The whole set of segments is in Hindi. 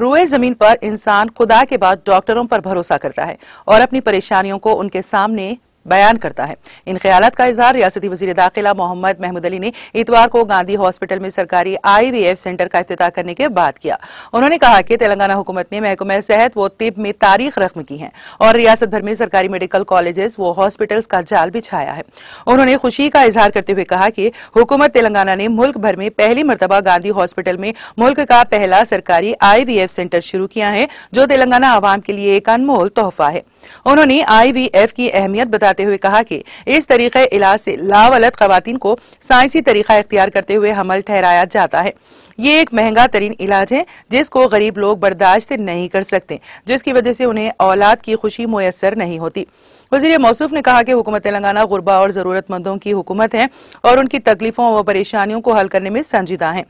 रुए जमीन पर इंसान खुदा के बाद डॉक्टरों पर भरोसा करता है और अपनी परेशानियों को उनके सामने बयान करता है इन ख्याल का इजहार रियासती वजी दाखिला मोहम्मद महमूद अली ने इतवार को गांधी हॉस्पिटल में सरकारी आई सेंटर का अफ्ताह करने के बाद किया उन्होंने कहा कि तेलंगाना हुकूमत ने महकमे सेहत व तिब में तारीख रकम की है और रियासत भर में सरकारी मेडिकल कॉलेजेस व हॉस्पिटल का जाल बिछाया है उन्होंने खुशी का इजहार करते हुए कहा कि हुकूमत तेलंगाना ने मुल्क भर में पहली मरतबा गांधी हॉस्पिटल में मुल्क का पहला सरकारी आईवीएफ सेंटर शुरू किया है जो तेलंगाना आवाम के लिए एक अनमोल तोहफा है उन्होंने आईवीएफ की अहमियत बताते बताते हुए कहा कि इस तरीके इलाज से लावलत खातन को साइंसी तरीका इख्तियार करते हुए हमल ठहराया जाता है ये एक महंगा तरीन इलाज है जिसको गरीब लोग बर्दाश्त नहीं कर सकते जिसकी वजह से उन्हें औलाद की खुशी मैसर नहीं होती वजीर मौसुफ ने कहा कि हुकूमत तेलंगाना गुरबा और ज़रूरतमंदों की हुकूमत है और उनकी तकलीफों व परेशानियों को हल करने में संजीदा है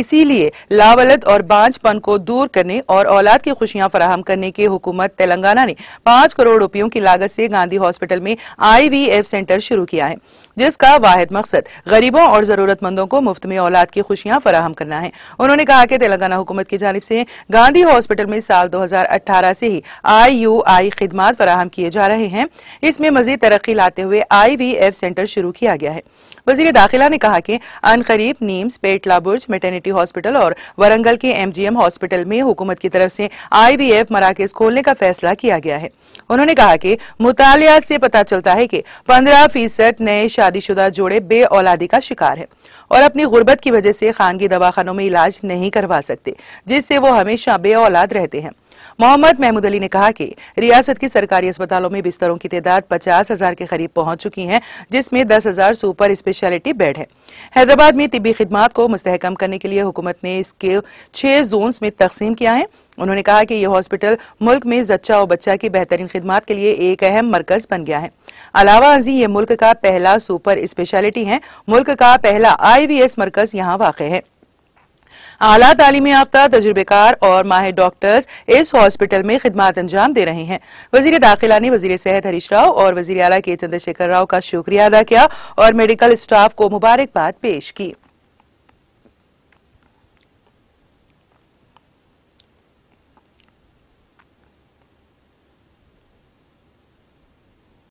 इसीलिए लावलत और बांझपन को दूर करने और औलाद की खुशियां फराहम करने के हुकूमत तेलंगाना ने पाँच करोड़ रुपयों की लागत से गांधी हॉस्पिटल में आईवीएफ सेंटर शुरू किया है जिसका वाद मकसद गरीबों और जरूरतमंदों को मुफ्त में औलाद की खुशियां फराहम करना है उन्होंने कहा कि तेलंगाना हुकूमत की जानब से गांधी हॉस्पिटल में साल दो से ही आई यू आई खिदमत फराहम किए जा रहे हैं इसमें मजीद तरक्की लाते हुए आई वी एफ सेंटर शुरू किया गया है वजीर दाखिला ने कहा कि अन करीब नीम्स पेटला बुर्ज मेटर्निटी हॉस्पिटल और वरंगल के एम जी एम हॉस्पिटल में हुकूमत की तरफ से आई वी एफ मराकज खोलने का फैसला किया गया है उन्होंने कहा कि मुतालिया से पता चलता है कि पंद्रह फीसद नए शादीशुदा जोड़े बे औलादी का शिकार है और अपनी गुर्बत की वजह से खानगी दवाखानों में इलाज नहीं करवा सकते जिससे वो हमेशा बे औलाद रहते हैं मोहम्मद महमूद अली ने कहा कि रियासत के सरकारी अस्पतालों में बिस्तरों की तादाद पचास हजार के करीब पहुंच चुकी है जिसमें दस हजार सुपर स्पेशलिटी बेड है हैदराबाद में तिबी खिदमत को मुस्तहकम करने के लिए हुकूमत ने इसके छह जोन में तकसीम किया है उन्होंने कहा कि यह हॉस्पिटल मुल्क में जच्चा और बच्चा की बेहतरीन खिदमत के लिए एक अहम मरकज बन गया है अलावा अजी ये मुल्क का पहला सुपर स्पेशलिटी है मुल्क का पहला आई वी एस मरकज यहाँ वाक़ है आला तालीम याफ्ता तजुर्बेकार और माहिर डॉक्टर्स इस हॉस्पिटल में खिदमत अंजाम दे रहे हैं वजीर दाखिला ने वजीर सेहत हरीश राव और वजीर अला के चंद्रशेखर राव का शुक्रिया अदा किया और मेडिकल स्टाफ को मुबारकबाद पेश की